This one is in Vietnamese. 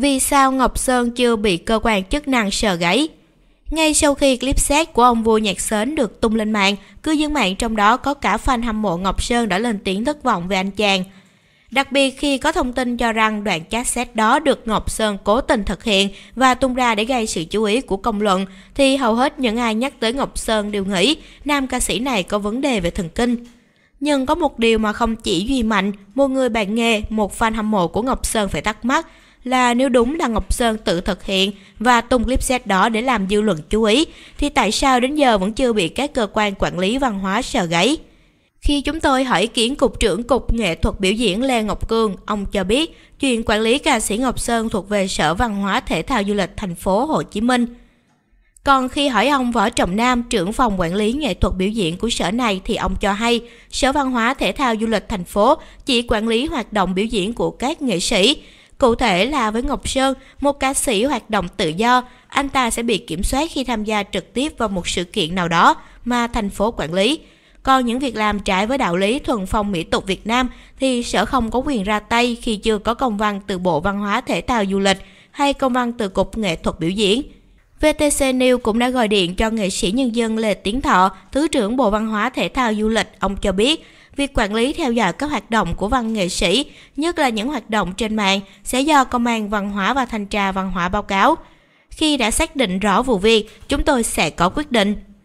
Vì sao Ngọc Sơn chưa bị cơ quan chức năng sờ gãy? Ngay sau khi clip xét của ông vua nhạc sến được tung lên mạng, cư dân mạng trong đó có cả fan hâm mộ Ngọc Sơn đã lên tiếng thất vọng về anh chàng. Đặc biệt khi có thông tin cho rằng đoạn chat xét đó được Ngọc Sơn cố tình thực hiện và tung ra để gây sự chú ý của công luận, thì hầu hết những ai nhắc tới Ngọc Sơn đều nghĩ nam ca sĩ này có vấn đề về thần kinh. Nhưng có một điều mà không chỉ Duy Mạnh, một người bạn nghề, một fan hâm mộ của Ngọc Sơn phải thắc mắc – là nếu đúng là Ngọc Sơn tự thực hiện và tung clip set đó để làm dư luận chú ý, thì tại sao đến giờ vẫn chưa bị các cơ quan quản lý văn hóa sờ gáy? Khi chúng tôi hỏi ý kiến Cục trưởng Cục Nghệ thuật biểu diễn Lê Ngọc Cương, ông cho biết chuyện quản lý ca sĩ Ngọc Sơn thuộc về Sở Văn hóa Thể thao Du lịch thành phố Hồ Chí Minh. Còn khi hỏi ông Võ Trọng Nam, trưởng phòng quản lý nghệ thuật biểu diễn của sở này thì ông cho hay Sở Văn hóa Thể thao Du lịch thành phố chỉ quản lý hoạt động biểu diễn của các nghệ sĩ. Cụ thể là với Ngọc Sơn, một ca sĩ hoạt động tự do, anh ta sẽ bị kiểm soát khi tham gia trực tiếp vào một sự kiện nào đó mà thành phố quản lý. Còn những việc làm trái với đạo lý thuần phong mỹ tục Việt Nam thì sở không có quyền ra tay khi chưa có công văn từ Bộ Văn hóa Thể thao Du lịch hay công văn từ Cục Nghệ thuật Biểu diễn. VTC News cũng đã gọi điện cho nghệ sĩ nhân dân Lê Tiến Thọ, Thứ trưởng Bộ Văn hóa Thể thao Du lịch. Ông cho biết, việc quản lý theo dõi các hoạt động của văn nghệ sĩ, nhất là những hoạt động trên mạng, sẽ do Công an Văn hóa và Thanh tra Văn hóa báo cáo. Khi đã xác định rõ vụ việc, chúng tôi sẽ có quyết định.